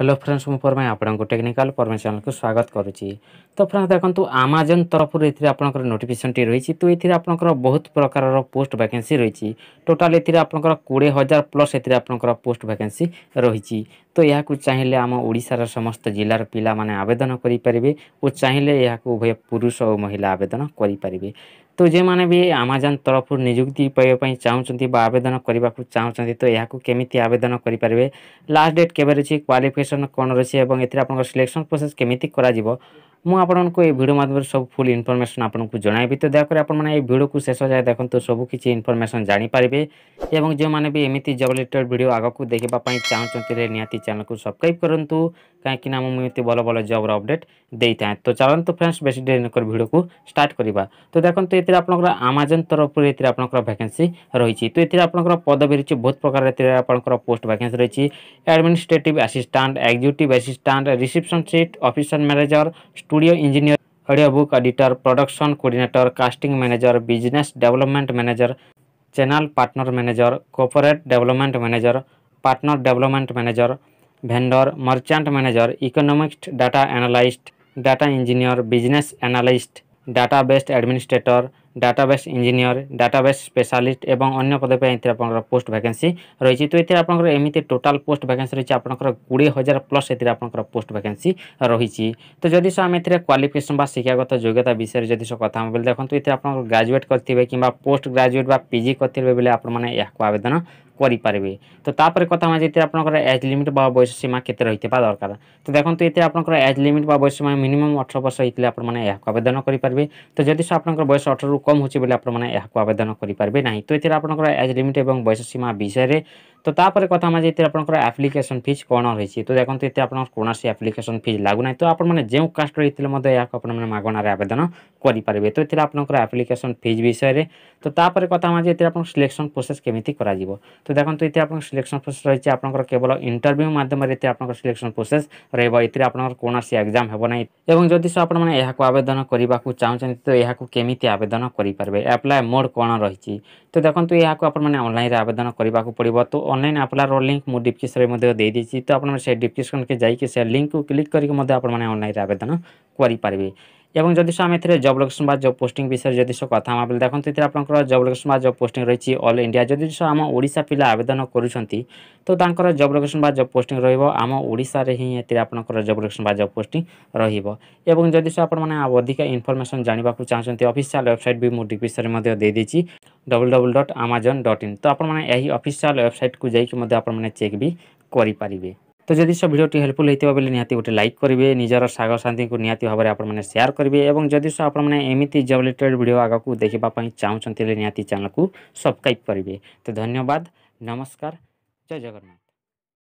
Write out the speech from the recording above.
hello friends মু পরমাই আপনার technical পরমাই চ্যানেলকে স্বাগত করুছি তো ফ্রেন্ডস দেখুন আমাজন তরফর এর আপনার নোটিফিকেসনটি রয়েছে তো এর আপনার বহুত প্রকার পোস্ট ভ্যাকেন্সি রয়েছে টোটাল এর আপনার কোড়ি হাজার প্লস এর আপনার পোস্ট ভ্যাকেন্সি রয়েছে তো এখন চাইলে আম ওড়শার সমস্ত জেলার পিলা মানে আবেদন করে ও চাইলে এখন উভয় পুরুষ ও মহিলা আবেদন করে ତ ଯେଉଁମାନେ ବି ଆମାଜନ୍ ତରଫରୁ ନିଯୁକ୍ତି ପାଇବା ପାଇଁ ଚାହୁଁଛନ୍ତି ବା ଆବେଦନ କରିବାକୁ ଚାହୁଁଛନ୍ତି ତ ଏହାକୁ କେମିତି ଆବେଦନ କରିପାରିବେ ଲାଷ୍ଟ ଡେଟ୍ କେବେ ରହିଛି କ୍ୱାଲିଫିକେସନ୍ କ'ଣ ରହିଛି ଏବଂ ଏଥିରେ ଆପଣଙ୍କ ସିଲେକ୍ସନ୍ ପ୍ରୋସେସ୍ କେମିତି କରାଯିବ ମୁଁ ଆପଣଙ୍କୁ ଏଇ ଭିଡ଼ିଓ ମାଧ୍ୟମରେ ସବୁ ଫୁଲ୍ ଇନଫର୍ମେସନ୍ ଆପଣଙ୍କୁ ଜଣାଇବି ତ ଦୟାକରି ଆପଣମାନେ ଏଇ ଭିଡ଼ିଓକୁ ଶେଷ ଯାଏ ଦେଖନ୍ତୁ ସବୁ କିଛି ଇନଫର୍ମେସନ୍ ଜାଣିପାରିବେ ଏବଂ ଯେଉଁମାନେ ବି ଏମିତି ଜବ୍ ରିଲେଟେଡ଼୍ ଭିଡ଼ିଓ ଆଗକୁ ଦେଖିବା ପାଇଁ ଚାହୁଁଛନ୍ତି ହେଲେ ନିହାତି ଚ୍ୟାନେଲ୍କୁ ସବସ୍କ୍ରାଇବ୍ କରନ୍ତୁ କାହିଁକିନା ମୁଁ ଏମିତି ଭଲ ଭଲ ଜବ୍ର ଅପଡ଼େଟ୍ ଦେଇଥାଏ ତ ଚାଲନ୍ତୁ ଫ୍ରେଣ୍ଡସ୍ ବେଶୀ ଡେରି ନକରି ଭିଡ଼ିଓକୁ ଷ୍ଟାର୍ଟ କରିବା ତ ଦେଖନ୍ତୁ ଏଥିରେ ଆପଣଙ୍କର ଆମାଜନ୍ ତରଫରୁ ଏଥିରେ ଆପଣଙ୍କର ଭ୍ୟାକେନ୍ସି ରହିଛି ତ ଏଥିରେ ଆପଣଙ୍କର ପଦବୀ ରହିଛି ବହୁତ ପ୍ରକାର ଏଥିରେ ଆପଣଙ୍କର ପୋଷ୍ଟ ଭ୍ୟାକେନ୍ସି ରହିଛି administrative assistant executive assistant receptionist officer manager studio engineer audio book editor production coordinator casting manager business development manager channel partner manager corporate development manager partner development manager vendor merchant manager economics data analyst data engineer business analyst database administrator database engineer database specialist এবং অন্য পদ পাই এতে আপনার post vacancy রয়েছে তো এতে আপনার এমনি টোটাল পোস্ট ভ্যাকেন্সি রয়েছে আপনার কোড়িয়ে হাজার প্লস এতে আপনার পোস্ট ভ্যাকেন্সি রয়েছে তো যদি সে আমি এতে কোয়ালিফিকেসন বা শিক্ষাগত যোগ্যতা বিষয়ে যদি সে কথা হবে দেখুন এতে আপনার গ্রাজুয়েট করতে কিংবা পোস্ট গ্রাজুয়েট বা পিজি করতে বেলে আপনার মানে আবেদন କରିପାରିବେ ତ ତାପରେ କଥା ହେଲା ଯେ ଏଥିରେ ଆପଣଙ୍କର ଏଜ୍ ଲିମିଟ୍ ବା ବୟସ ସୀମା କେତେ ରହିଥିବା ଦରକାର ତ ଦେଖନ୍ତୁ ଏଥିରେ ଆପଣଙ୍କର ଏଜ୍ ଲିମିଟ୍ ବା ବୟସ ସୀମା ମିନିମମ୍ ଅଠର ବର୍ଷ ହେଇଥିଲେ ଆପଣମାନେ ଏହାକୁ ଆବେଦନ କରିପାରିବେ ତ ଯଦି ଆପଣଙ୍କର ବୟସ ଅଠରରୁ କମ୍ ହେଉଛି ବୋଲେ ଆପଣମାନେ ଏହାକୁ ଆବେଦନ କରିପାରିବେ ନାହିଁ ତ ଏଥିରେ ଆପଣଙ୍କର ଏଜ୍ ଲିମିଟ୍ ଏବଂ ବୟସ ସୀମା ବିଷୟରେ তো তাপরে কথা আমার যে আপনার আপ্লিকেসন ফিজ কোণ রয়েছে তো দেখুন এতে আপনার কোণী আপ্লিকেসন ফিজ লাগুনা তো আপনার যে কাস্ট রয়েছে আপনার মাগণার আবেদন କରିପାରିବେ ତ ଏଥିରେ ଆପଣଙ୍କର ଆପ୍ଲିକେସନ୍ ଫିଜ୍ ବିଷୟରେ ତ ତାପରେ କଥା ହେଲା ଯେ ଏଥିରେ ଆପଣଙ୍କ ସିଲେକ୍ସନ୍ ପ୍ରୋସେସ୍ କେମିତି କରାଯିବ ତ ଦେଖନ୍ତୁ ଏଥିରେ ଆପଣଙ୍କ ସିଲେକ୍ସନ୍ ପ୍ରୋସେସ୍ ରହିଛି ଆପଣଙ୍କର କେବଳ ଇଣ୍ଟରଭ୍ୟୁ ମାଧ୍ୟମରେ ଏଥିରେ ଆପଣଙ୍କର ସିଲେକ୍ସନ୍ ପ୍ରୋସେସ୍ ରହିବ ଏଥିରେ ଆପଣଙ୍କର କୌଣସି ଏକ୍ଜାମ୍ ହେବ ନାହିଁ ଏବଂ ଯଦି ସେ ଆପଣମାନେ ଏହାକୁ ଆବେଦନ କରିବାକୁ ଚାହୁଁଛନ୍ତି ତ ଏହାକୁ କେମିତି ଆବେଦନ କରିପାରିବେ ଆପ୍ଲାଏ ମୋଡ଼୍ କ'ଣ ରହିଛି ତ ଦେଖନ୍ତୁ ଏହାକୁ ଆପଣମାନେ ଅନଲାଇନ୍ରେ ଆବେଦନ କରିବାକୁ ପଡ଼ିବ ତ ଅନଲାଇନ୍ ଆପ୍ଲାଏର ଲିଙ୍କ୍ ମୁଁ ଡିସ୍କ୍ରିପ୍ସନ୍ରେ ମଧ୍ୟ ଦେଇଦେଇଛି ତ ଆପଣମାନେ ସେ ଡିସ୍କ୍ରିପ୍ସନ୍କୁ ଯାଇକି ସେ ଲିଙ୍କ୍କୁ କ୍ଲିକ୍ କରିକି ମଧ୍ୟ ଆପଣମାନେ ଅନଲାଇନ୍ରେ ଆବେଦନ କରିପାରିବେ ଏବଂ ଯଦି ଆମେ ଏଥିରେ ଜବ୍ ଲୋକେସନ୍ ବା ଜବ୍ ପୋଷ୍ଟିଂ ବିଷୟରେ ଯଦି କଥା ହେବା ବୋଲେ ଦେଖନ୍ତୁ ଏଥିରେ ଆପଣଙ୍କର ଜବ୍ ଲୋକେସନ୍ ବା ଜବ୍ ପୋଷ୍ଟିଂ ରହିଛି ଅଲ୍ ଇଣ୍ଡିଆ ଯଦି ଆମ ଓଡ଼ିଶା ପିଲା ଆବେଦନ କରୁଛନ୍ତି ତ ତାଙ୍କର ଜବ୍ ଲୋକେସନ୍ ବା ଜବ୍ ପୋଷ୍ଟିଂ ରହିବ ଆମ ଓଡ଼ିଶାରେ ହିଁ ଏଥିରେ ଆପଣଙ୍କର ଜବ୍ ଲୋକେସନ୍ ବା ଜବ୍ ପୋଷ୍ଟିଂ ରହିବ ଏବଂ ଯଦି ଆପଣମାନେ ଅଧିକା ଇନଫର୍ମେସନ୍ ଜାଣିବାକୁ ଚାହୁଁଛନ୍ତି ଅଫିସିଆଲ୍ ୱେବସାଇଟ୍ ବି ମୁଁ ବିଷୟରେ ମଧ୍ୟ ଦେଇଦେଇଛି W W dot Amazon dot in ତ ଆପଣମାନେ ଏହି ଅଫିସିଆଲ୍ ୱେବସାଇଟ୍କୁ ଯାଇକି ମଧ୍ୟ ଆପଣମାନେ ଚେକ୍ ବି କରିପାରିବେ তো যদি সব ভিডিওটি হেল্পফুল হইতে বেলে নিহতি গোটে লাইক করবে নিজের সাংসাথী নিহতি ভাবে আপনার সেয়ার করবে এবং যদি সব আপনার এমিতি জব রিলেটেড ভিডিও আগুক দেখা চাহুমান নিহতি চ্যানেল সবসক্রাইব করবে তো ধন্যবাদ নমস্কার জয় জগন্নাথ